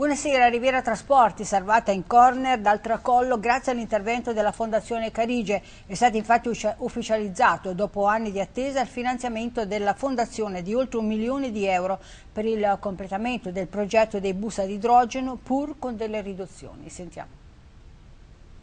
Buonasera, Riviera Trasporti, salvata in corner dal tracollo grazie all'intervento della Fondazione Carige. È stato infatti ufficializzato, dopo anni di attesa, il finanziamento della Fondazione di oltre un milione di euro per il completamento del progetto dei bus ad idrogeno, pur con delle riduzioni. Sentiamo.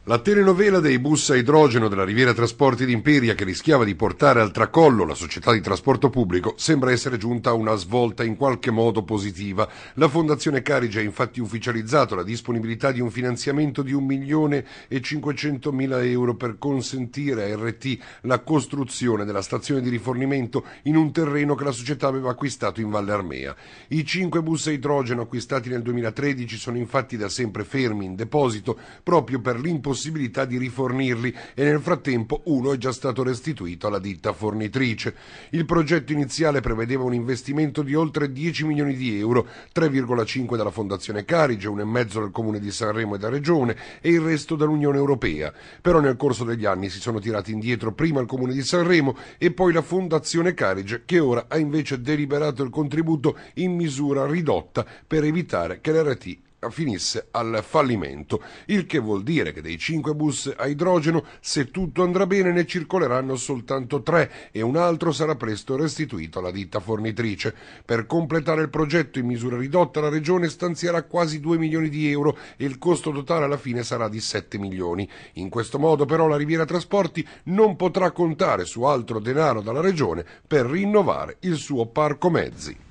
La telenovela dei bus a idrogeno della Riviera Trasporti d'Imperia che rischiava di portare al tracollo la società di trasporto pubblico sembra essere giunta a una svolta in qualche modo positiva. La Fondazione Carige ha infatti ufficializzato la disponibilità di un finanziamento di 1 milione e 500 mila euro per consentire a RT la costruzione della stazione di rifornimento in un terreno che la società aveva acquistato in Valle Armea. I cinque bus a idrogeno acquistati nel 2013 sono infatti da sempre fermi in deposito proprio per l'impossibilità possibilità di rifornirli e nel frattempo uno è già stato restituito alla ditta fornitrice. Il progetto iniziale prevedeva un investimento di oltre 10 milioni di euro, 3,5 dalla Fondazione Carige, un e mezzo dal Comune di Sanremo e da Regione e il resto dall'Unione Europea. Però nel corso degli anni si sono tirati indietro prima il Comune di Sanremo e poi la Fondazione Carige che ora ha invece deliberato il contributo in misura ridotta per evitare che l'RT finisse al fallimento, il che vuol dire che dei 5 bus a idrogeno, se tutto andrà bene, ne circoleranno soltanto 3 e un altro sarà presto restituito alla ditta fornitrice. Per completare il progetto in misura ridotta la Regione stanzierà quasi 2 milioni di euro e il costo totale alla fine sarà di 7 milioni. In questo modo però la Riviera Trasporti non potrà contare su altro denaro dalla Regione per rinnovare il suo parco mezzi.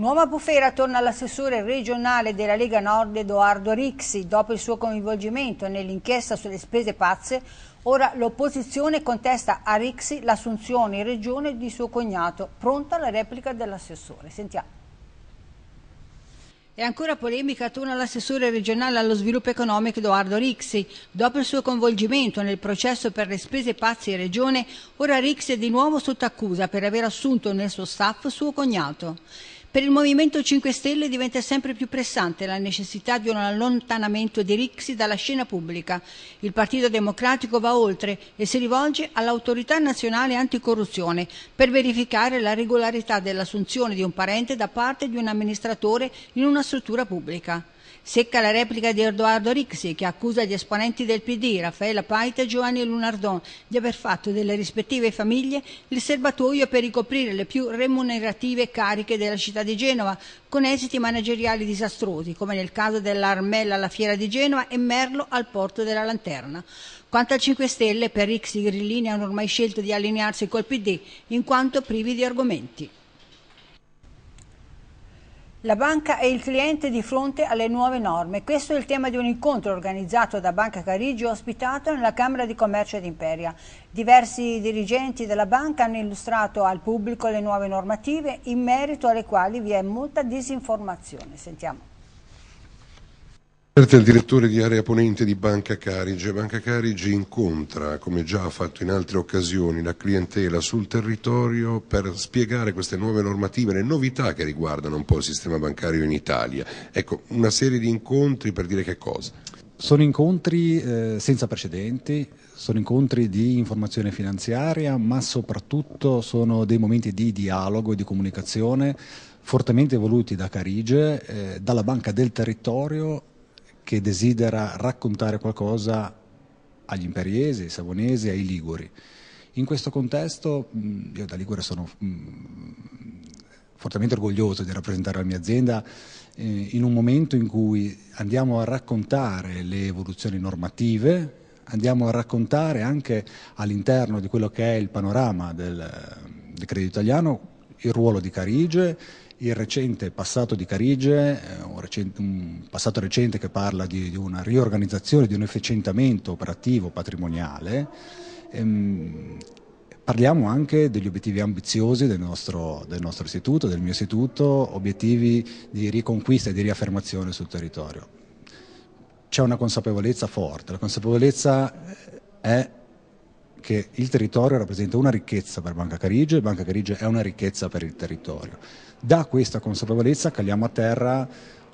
Nuova bufera torna all'assessore regionale della Lega Nord Edoardo Rixi. Dopo il suo coinvolgimento nell'inchiesta sulle spese pazze, ora l'opposizione contesta a Rixi l'assunzione in regione di suo cognato. Pronta la replica dell'assessore. Sentiamo. E ancora polemica attorno all'assessore regionale allo sviluppo economico Edoardo Rixi. Dopo il suo coinvolgimento nel processo per le spese pazze in regione, ora Rixi è di nuovo sotto accusa per aver assunto nel suo staff suo cognato. Per il Movimento 5 Stelle diventa sempre più pressante la necessità di un allontanamento di Rixi dalla scena pubblica. Il Partito Democratico va oltre e si rivolge all'Autorità Nazionale Anticorruzione per verificare la regolarità dell'assunzione di un parente da parte di un amministratore in una struttura pubblica. Secca la replica di Edoardo Rixi che accusa gli esponenti del PD, Raffaella Paita e Giovanni Lunardon, di aver fatto delle rispettive famiglie il serbatoio per ricoprire le più remunerative cariche della città di Genova, con esiti manageriali disastrosi, come nel caso dell'Armella alla Fiera di Genova e Merlo al Porto della Lanterna. Quanto al 5 Stelle, per Rixi i grillini hanno ormai scelto di allinearsi col PD, in quanto privi di argomenti. La banca e il cliente di fronte alle nuove norme. Questo è il tema di un incontro organizzato da Banca Carigi ospitato nella Camera di Commercio d'Imperia. Diversi dirigenti della banca hanno illustrato al pubblico le nuove normative in merito alle quali vi è molta disinformazione. Sentiamo. Parte il direttore di Area Ponente di Banca Carige. Banca Carige incontra, come già ha fatto in altre occasioni, la clientela sul territorio per spiegare queste nuove normative, le novità che riguardano un po' il sistema bancario in Italia. Ecco, una serie di incontri per dire che cosa? Sono incontri eh, senza precedenti, sono incontri di informazione finanziaria, ma soprattutto sono dei momenti di dialogo e di comunicazione fortemente voluti da Carige, eh, dalla banca del territorio che desidera raccontare qualcosa agli imperiesi, ai savonesi, ai liguri. In questo contesto, mm, io da Ligure sono mm, fortemente orgoglioso di rappresentare la mia azienda eh, in un momento in cui andiamo a raccontare le evoluzioni normative, andiamo a raccontare anche all'interno di quello che è il panorama del, del credito italiano il ruolo di Carige il recente passato di Carige, eh, un, recente, un passato recente che parla di, di, una riorganizzazione, di un efficientamento operativo patrimoniale. Ehm, parliamo anche degli obiettivi ambiziosi del nostro, del nostro istituto, del mio istituto, obiettivi di riconquista e di riaffermazione sul territorio. C'è una consapevolezza forte, la consapevolezza eh, è che il territorio rappresenta una ricchezza per Banca Carige e Banca Carige è una ricchezza per il territorio. Da questa consapevolezza caliamo a terra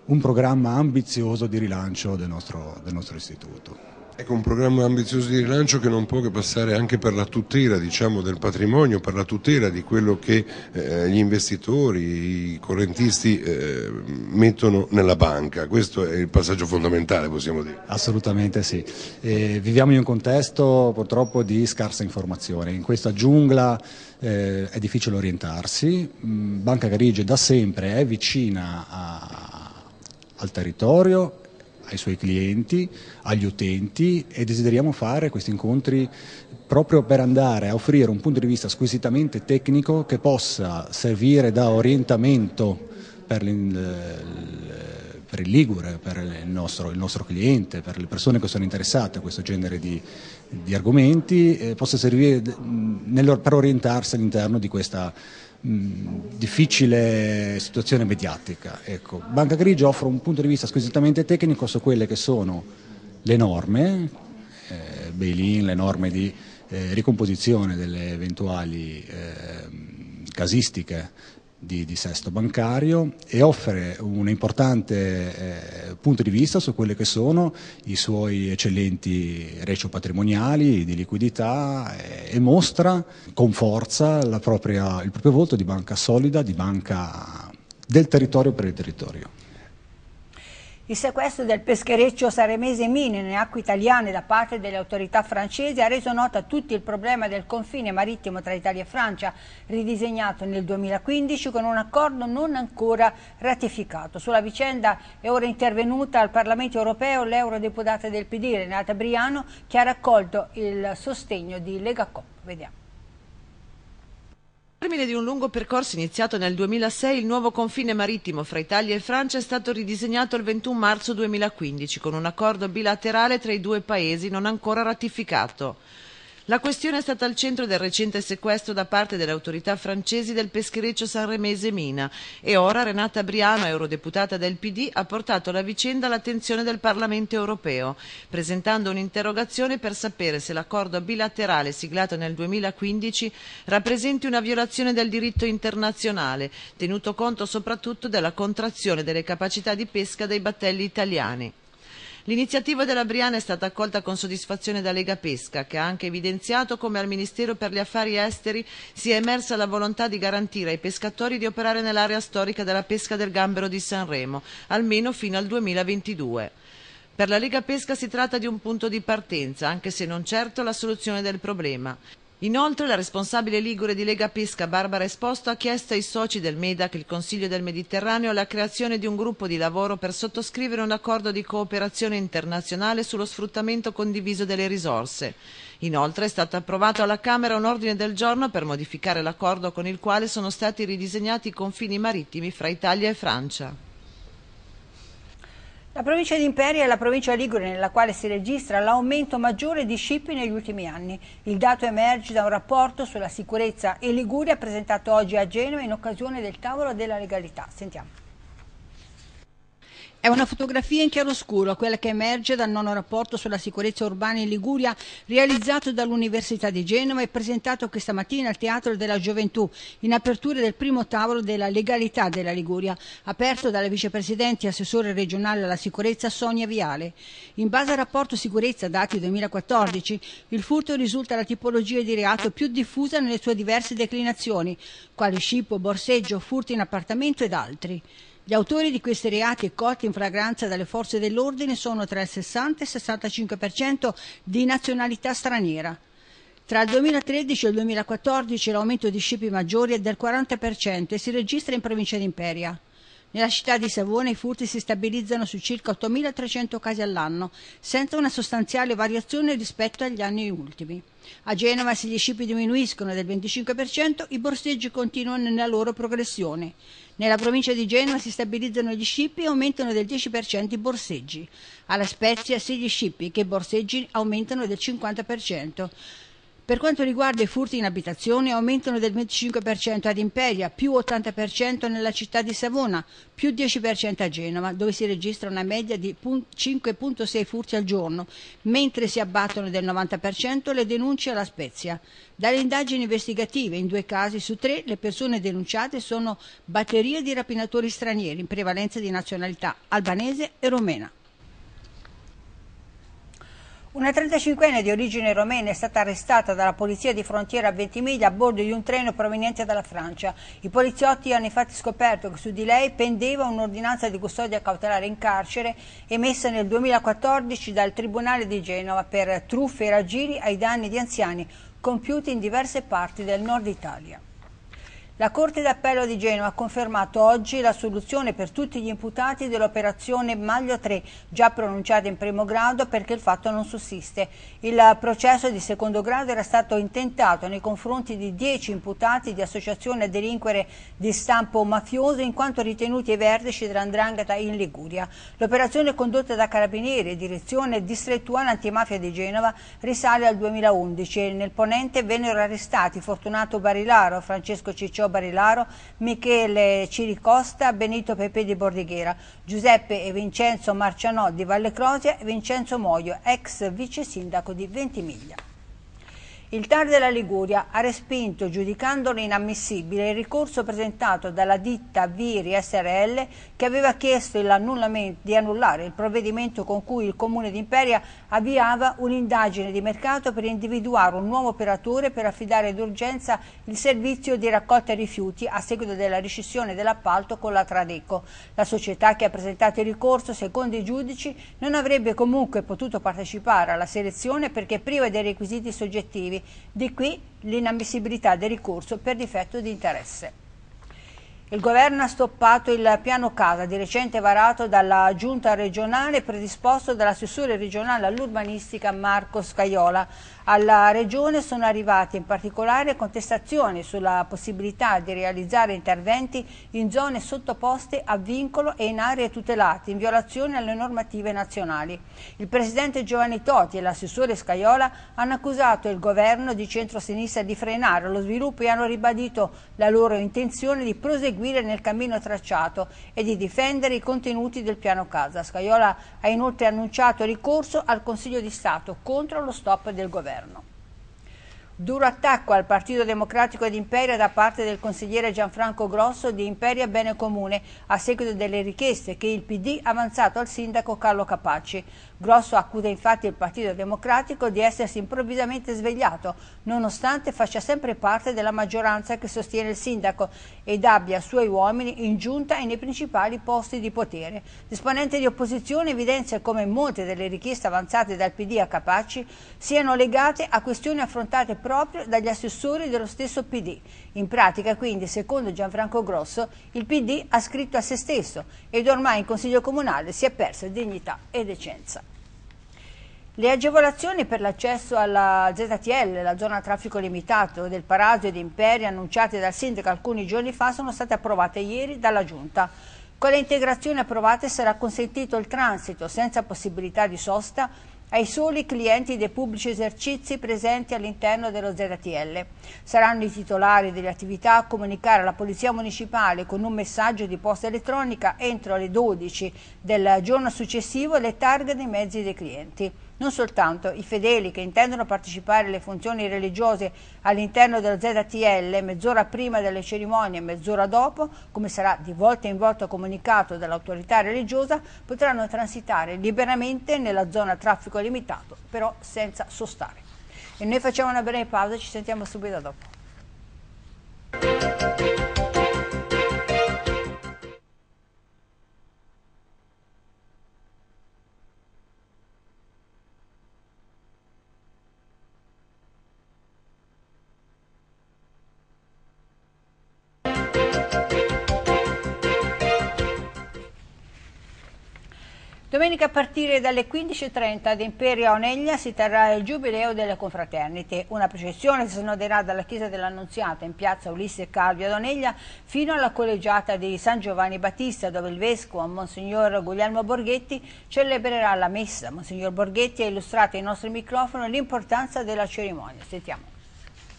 un programma ambizioso di rilancio del nostro, del nostro istituto. Ecco, un programma ambizioso di rilancio che non può che passare anche per la tutela diciamo, del patrimonio, per la tutela di quello che eh, gli investitori, i correntisti eh, mettono nella banca. Questo è il passaggio fondamentale, possiamo dire. Assolutamente sì. Eh, viviamo in un contesto purtroppo di scarsa informazione. In questa giungla eh, è difficile orientarsi. Mm, banca Garige da sempre è vicina a, al territorio ai suoi clienti, agli utenti e desideriamo fare questi incontri proprio per andare a offrire un punto di vista squisitamente tecnico che possa servire da orientamento per, per il Ligure, per il nostro, il nostro, cliente, per le persone che sono interessate a questo genere di, di argomenti, eh, possa servire nel, per orientarsi all'interno di questa difficile situazione mediatica. Ecco. Banca Grigio offre un punto di vista squisitamente tecnico su quelle che sono le norme, eh, bail-in, le norme di eh, ricomposizione delle eventuali eh, casistiche di sesto bancario e offre un importante eh, punto di vista su quelli che sono i suoi eccellenti ratio patrimoniali di liquidità e, eh, e mostra con forza propria, il proprio volto di banca solida, di banca del territorio per il territorio. Il sequestro del peschereccio saremese Mine nelle acque italiane da parte delle autorità francesi ha reso noto a tutti il problema del confine marittimo tra Italia e Francia, ridisegnato nel 2015 con un accordo non ancora ratificato. Sulla vicenda è ora intervenuta al Parlamento europeo l'eurodeputata del PD Renata Briano che ha raccolto il sostegno di Lega Cop. Vediamo. Al termine di un lungo percorso iniziato nel 2006, il nuovo confine marittimo fra Italia e Francia è stato ridisegnato il 21 marzo 2015 con un accordo bilaterale tra i due paesi non ancora ratificato. La questione è stata al centro del recente sequestro da parte delle autorità francesi del peschereccio sanremese Mina e ora Renata Briano, eurodeputata del PD, ha portato la vicenda all'attenzione del Parlamento europeo, presentando un'interrogazione per sapere se l'accordo bilaterale siglato nel 2015 rappresenti una violazione del diritto internazionale, tenuto conto soprattutto della contrazione delle capacità di pesca dei battelli italiani. L'iniziativa della Briana è stata accolta con soddisfazione da Lega Pesca, che ha anche evidenziato come al Ministero per gli Affari Esteri sia emersa la volontà di garantire ai pescatori di operare nell'area storica della pesca del gambero di Sanremo, almeno fino al 2022. Per la Lega Pesca si tratta di un punto di partenza, anche se non certo la soluzione del problema. Inoltre la responsabile ligure di Lega Pesca Barbara Esposto ha chiesto ai soci del MEDAC, il Consiglio del Mediterraneo, la creazione di un gruppo di lavoro per sottoscrivere un accordo di cooperazione internazionale sullo sfruttamento condiviso delle risorse. Inoltre è stato approvato alla Camera un ordine del giorno per modificare l'accordo con il quale sono stati ridisegnati i confini marittimi fra Italia e Francia. La provincia di Imperia è la provincia Ligure nella quale si registra l'aumento maggiore di scippi negli ultimi anni. Il dato emerge da un rapporto sulla sicurezza in Liguria presentato oggi a Genova in occasione del tavolo della legalità. Sentiamo. È una fotografia in chiaroscuro, quella che emerge dal nono rapporto sulla sicurezza urbana in Liguria, realizzato dall'Università di Genova e presentato questa mattina al Teatro della Gioventù, in apertura del primo tavolo della legalità della Liguria, aperto dalla vicepresidente e assessore regionale alla sicurezza Sonia Viale. In base al rapporto sicurezza dati 2014, il furto risulta la tipologia di reato più diffusa nelle sue diverse declinazioni, quali scippo, borseggio, furti in appartamento ed altri. Gli autori di questi reati colti in fragranza dalle forze dell'ordine sono tra il 60 e il 65% di nazionalità straniera. Tra il 2013 e il 2014 l'aumento di scippi maggiori è del 40% e si registra in provincia di Imperia. Nella città di Savona i furti si stabilizzano su circa 8.300 casi all'anno, senza una sostanziale variazione rispetto agli anni ultimi. A Genova se gli scipi diminuiscono del 25%, i borseggi continuano nella loro progressione. Nella provincia di Genova si stabilizzano gli scippi e aumentano del 10% i borseggi. Alla Spezia se gli scippi che i borseggi aumentano del 50%. Per quanto riguarda i furti in abitazione, aumentano del 25% ad Imperia, più 80% nella città di Savona, più 10% a Genova, dove si registra una media di 5,6 furti al giorno, mentre si abbattono del 90% le denunce alla Spezia. Dalle indagini investigative, in due casi su tre, le persone denunciate sono batterie di rapinatori stranieri, in prevalenza di nazionalità albanese e romena. Una 35enne di origine romena è stata arrestata dalla polizia di frontiera a Ventimiglia a bordo di un treno proveniente dalla Francia. I poliziotti hanno infatti scoperto che su di lei pendeva un'ordinanza di custodia cautelare in carcere emessa nel 2014 dal Tribunale di Genova per truffe e raggiri ai danni di anziani compiuti in diverse parti del nord Italia. La Corte d'Appello di Genova ha confermato oggi la soluzione per tutti gli imputati dell'operazione Maglio 3, già pronunciata in primo grado perché il fatto non sussiste. Il processo di secondo grado era stato intentato nei confronti di 10 imputati di associazione a delinquere di stampo mafioso in quanto ritenuti ai vertici dell'andrangheta in Liguria. L'operazione condotta da Carabinieri e Direzione Distrettuale Antimafia di Genova risale al 2011 e nel ponente vennero arrestati Fortunato Barilaro, Francesco Ciccioli, Matteo Barilaro, Michele Ciricosta, Benito Pepe di Bordighera, Giuseppe e Vincenzo Marcianò di Valle Crosia e Vincenzo Moio, ex vice sindaco di Ventimiglia. Il TAR della Liguria ha respinto, giudicandolo inammissibile, il ricorso presentato dalla ditta Viri SRL che aveva chiesto di annullare il provvedimento con cui il Comune di Imperia avviava un'indagine di mercato per individuare un nuovo operatore per affidare d'urgenza il servizio di raccolta rifiuti a seguito della rescissione dell'appalto con la Tradeco. La società che ha presentato il ricorso, secondo i giudici, non avrebbe comunque potuto partecipare alla selezione perché priva dei requisiti soggettivi motivi, di qui l'inammissibilità del ricorso per difetto di interesse. Il governo ha stoppato il piano casa di recente varato dalla giunta regionale predisposto dall'assessore regionale all'urbanistica Marco Scaiola alla Regione sono arrivate in particolare contestazioni sulla possibilità di realizzare interventi in zone sottoposte a vincolo e in aree tutelate, in violazione alle normative nazionali. Il Presidente Giovanni Toti e l'assessore Scaiola hanno accusato il governo di centrosinistra di frenare lo sviluppo e hanno ribadito la loro intenzione di proseguire nel cammino tracciato e di difendere i contenuti del piano casa. Scaiola ha inoltre annunciato ricorso al Consiglio di Stato contro lo stop del governo governo. Duro attacco al Partito Democratico ed Imperia da parte del consigliere Gianfranco Grosso di Imperia Bene Comune a seguito delle richieste che il PD ha avanzato al sindaco Carlo Capacci. Grosso accusa infatti il Partito Democratico di essersi improvvisamente svegliato, nonostante faccia sempre parte della maggioranza che sostiene il sindaco ed abbia suoi uomini in giunta e nei principali posti di potere. L'esponente di opposizione evidenzia come molte delle richieste avanzate dal PD a Capaci siano legate a questioni affrontate proprio dagli assessori dello stesso PD. In pratica, quindi, secondo Gianfranco Grosso, il PD ha scritto a se stesso ed ormai in Consiglio Comunale si è persa dignità e decenza. Le agevolazioni per l'accesso alla ZTL, la zona a traffico limitato del Parasio ed Imperi, annunciate dal sindaco alcuni giorni fa, sono state approvate ieri dalla Giunta. Con le integrazioni approvate sarà consentito il transito senza possibilità di sosta ai soli clienti dei pubblici esercizi presenti all'interno dello ZTL. Saranno i titolari delle attività a comunicare alla Polizia Municipale con un messaggio di posta elettronica entro le 12 del giorno successivo le targhe dei mezzi dei clienti non soltanto i fedeli che intendono partecipare alle funzioni religiose all'interno della ZTL mezz'ora prima delle cerimonie e mezz'ora dopo, come sarà di volta in volta comunicato dall'autorità religiosa, potranno transitare liberamente nella zona traffico limitato, però senza sostare. E noi facciamo una breve pausa, e ci sentiamo subito dopo. Domenica a partire dalle 15.30 ad Imperia Oneglia si terrà il Giubileo delle Confraternite. Una processione si snoderà dalla Chiesa dell'Annunziata in piazza Ulisse Calvi ad Oneglia fino alla collegiata di San Giovanni Battista dove il Vescovo, Monsignor Guglielmo Borghetti, celebrerà la messa. Monsignor Borghetti ha illustrato ai nostri microfoni l'importanza della cerimonia. Sentiamo.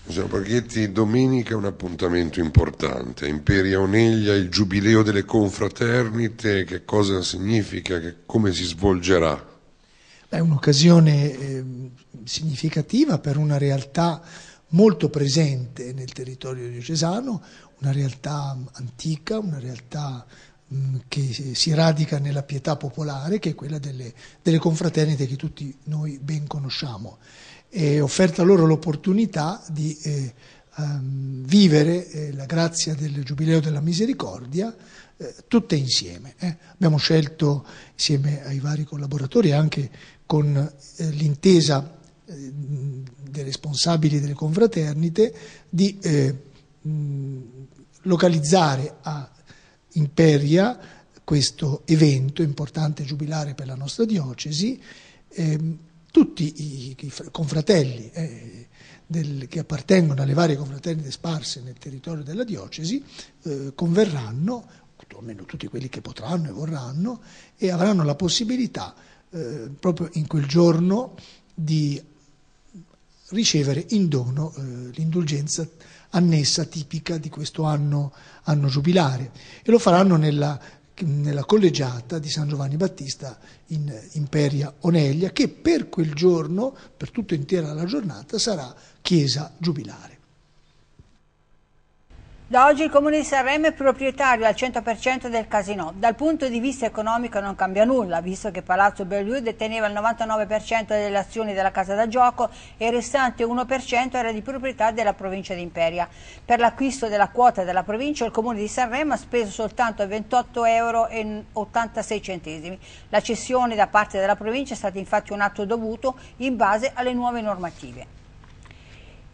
Signor Borghetti, domenica è un appuntamento importante, Imperia Oneglia, il giubileo delle confraternite, che cosa significa, che, come si svolgerà? È un'occasione eh, significativa per una realtà molto presente nel territorio diocesano, una realtà mm, antica, una realtà mm, che si radica nella pietà popolare, che è quella delle, delle confraternite che tutti noi ben conosciamo e offerta loro l'opportunità di eh, um, vivere eh, la grazia del Giubileo della Misericordia eh, tutte insieme. Eh. Abbiamo scelto insieme ai vari collaboratori anche con eh, l'intesa eh, dei responsabili delle confraternite di mh, localizzare a Imperia questo evento importante giubilare per la nostra diocesi ehm, tutti i, i confratelli eh, del, che appartengono alle varie confraternite sparse nel territorio della diocesi eh, converranno, almeno tutti quelli che potranno e vorranno, e avranno la possibilità eh, proprio in quel giorno di ricevere in dono eh, l'indulgenza annessa tipica di questo anno, anno, giubilare e lo faranno nella nella collegiata di San Giovanni Battista in Imperia Oneglia, che per quel giorno, per tutta intera la giornata, sarà chiesa giubilare. Da oggi il Comune di Sanremo è proprietario al 100% del casino. Dal punto di vista economico non cambia nulla, visto che Palazzo Berliu deteneva il 99% delle azioni della casa da gioco e il restante 1% era di proprietà della provincia di Imperia. Per l'acquisto della quota della provincia il Comune di Sanremo ha speso soltanto 28,86 euro. La cessione da parte della provincia è stata infatti un atto dovuto in base alle nuove normative.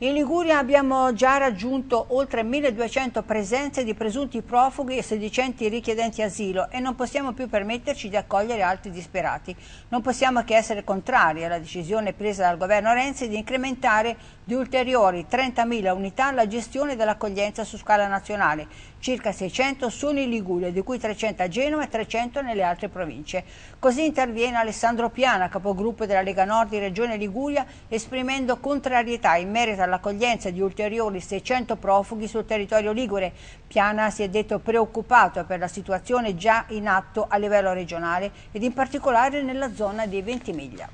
In Liguria abbiamo già raggiunto oltre 1200 presenze di presunti profughi e sedicenti richiedenti asilo e non possiamo più permetterci di accogliere altri disperati. Non possiamo che essere contrari alla decisione presa dal governo Renzi di incrementare di ulteriori 30.000 unità la gestione dell'accoglienza su scala nazionale, circa 600 sono in Liguria, di cui 300 a Genova e 300 nelle altre province. Così interviene Alessandro Piana, capogruppo della Lega Nord di Regione Liguria, esprimendo contrarietà in merito alla l'accoglienza di ulteriori 600 profughi sul territorio ligure. Piana si è detto preoccupato per la situazione già in atto a livello regionale ed in particolare nella zona di Ventimiglia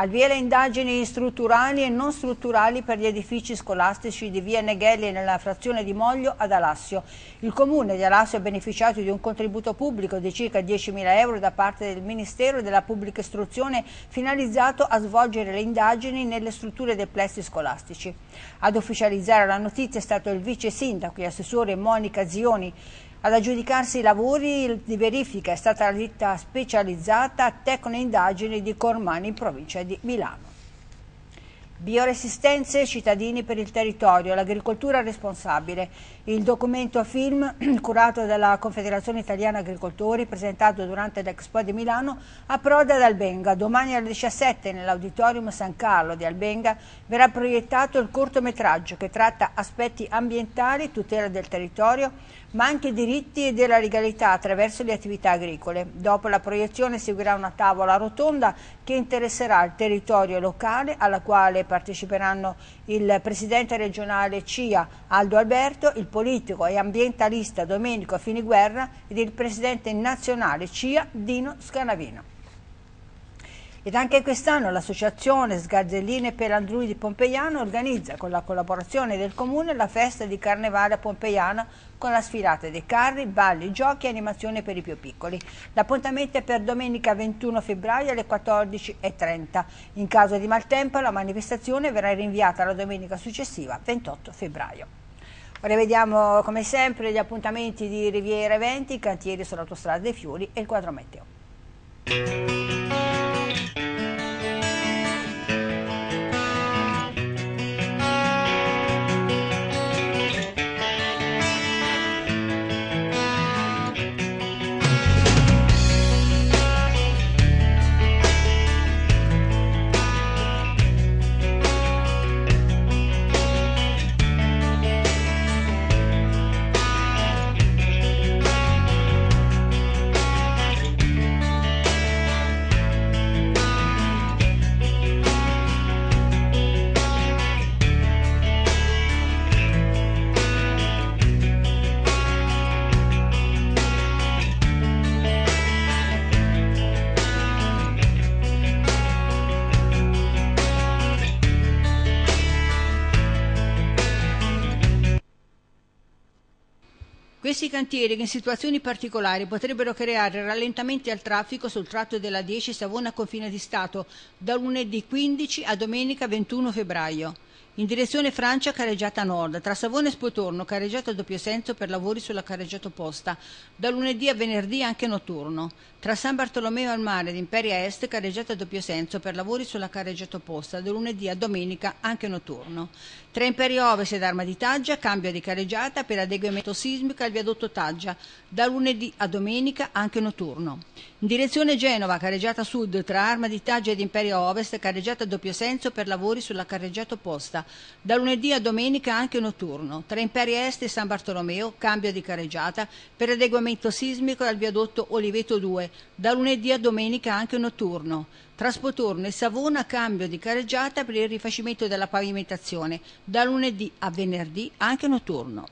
al via le indagini strutturali e non strutturali per gli edifici scolastici di via Neghelli nella frazione di Moglio ad Alassio. Il comune di Alassio è beneficiato di un contributo pubblico di circa 10.000 euro da parte del Ministero della Pubblica Istruzione finalizzato a svolgere le indagini nelle strutture dei plessi scolastici. Ad ufficializzare la notizia è stato il vice sindaco e assessore Monica Zioni ad aggiudicarsi i lavori di verifica è stata la ditta specializzata Tecnoindagini di Cormani in provincia di Milano. Bioresistenze, cittadini per il territorio, l'agricoltura responsabile. Il documento a film, curato dalla Confederazione Italiana Agricoltori, presentato durante l'Expo di Milano, approda ad Albenga. Domani alle 17 nell'Auditorium San Carlo di Albenga verrà proiettato il cortometraggio che tratta aspetti ambientali, tutela del territorio, ma anche diritti e della legalità attraverso le attività agricole. Dopo la proiezione seguirà una tavola rotonda che interesserà il territorio locale, alla quale parteciperanno il Presidente regionale CIA Aldo Alberto, il politico e ambientalista Domenico Finiguerra ed il presidente nazionale CIA Dino Scanavino. Ed anche quest'anno l'associazione Sgarzelline per Andrui di Pompeiano organizza con la collaborazione del comune la festa di carnevale a Pompeiano con la sfilata dei carri, balli, giochi e animazione per i più piccoli. L'appuntamento è per domenica 21 febbraio alle 14.30. In caso di maltempo la manifestazione verrà rinviata alla domenica successiva 28 febbraio. Rivediamo come sempre gli appuntamenti di Riviera Eventi, Cantieri sull'autostrada dei Fiori e il quadro meteo. questi cantieri che in situazioni particolari potrebbero creare rallentamenti al traffico sul tratto della 10 Savona confine di Stato da lunedì 15 a domenica 21 febbraio. In direzione Francia carreggiata nord, tra Savone e Spotorno carreggiata a doppio senso per lavori sulla carreggiata opposta, da lunedì a venerdì anche notturno. Tra San Bartolomeo al mare ed Imperia Est carreggiata a doppio senso per lavori sulla carreggiata opposta, da lunedì a domenica anche notturno. Tra Imperia Ovest ed Arma di Taggia cambio di carreggiata per adeguamento sismico al viadotto Taggia, da lunedì a domenica anche notturno. In direzione Genova carreggiata sud tra Arma di Taggia ed Imperia Ovest carreggiata a doppio senso per lavori sulla carreggiata opposta, da lunedì a domenica anche notturno. Tra Imperi Est e San Bartolomeo, cambio di carreggiata per adeguamento sismico al viadotto Oliveto 2. Da lunedì a domenica anche notturno. Tra Spotorno e Savona cambio di carreggiata per il rifacimento della pavimentazione, da lunedì a venerdì anche notturno.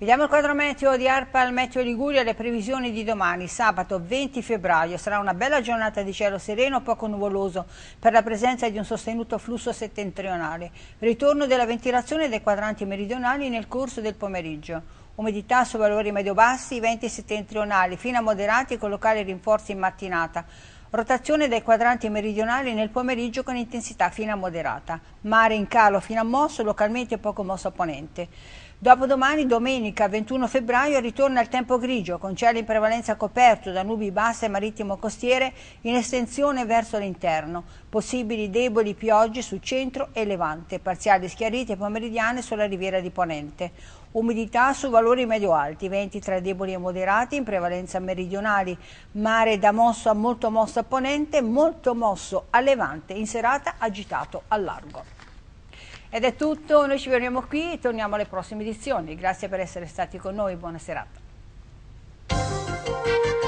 Vediamo il quadro meteo di Arpa al Meteo Liguria le previsioni di domani, sabato 20 febbraio. Sarà una bella giornata di cielo sereno, poco nuvoloso, per la presenza di un sostenuto flusso settentrionale. Ritorno della ventilazione dei quadranti meridionali nel corso del pomeriggio. Umidità su valori medio-bassi, venti settentrionali fino a moderati con locali rinforzi in mattinata. Rotazione dei quadranti meridionali nel pomeriggio con intensità fino a moderata. Mare in calo fino a mosso, localmente poco mosso a ponente. Dopodomani, domenica 21 febbraio, ritorna il tempo grigio, con cielo in prevalenza coperto da nubi basse e marittimo-costiere in estensione verso l'interno. Possibili deboli piogge su centro e levante, parziali schiarite pomeridiane sulla riviera di Ponente. Umidità su valori medio-alti, venti tra deboli e moderati in prevalenza meridionali, mare da mosso a molto mosso a ponente, molto mosso a levante, in serata agitato a largo. Ed è tutto, noi ci vediamo qui e torniamo alle prossime edizioni. Grazie per essere stati con noi, buona serata.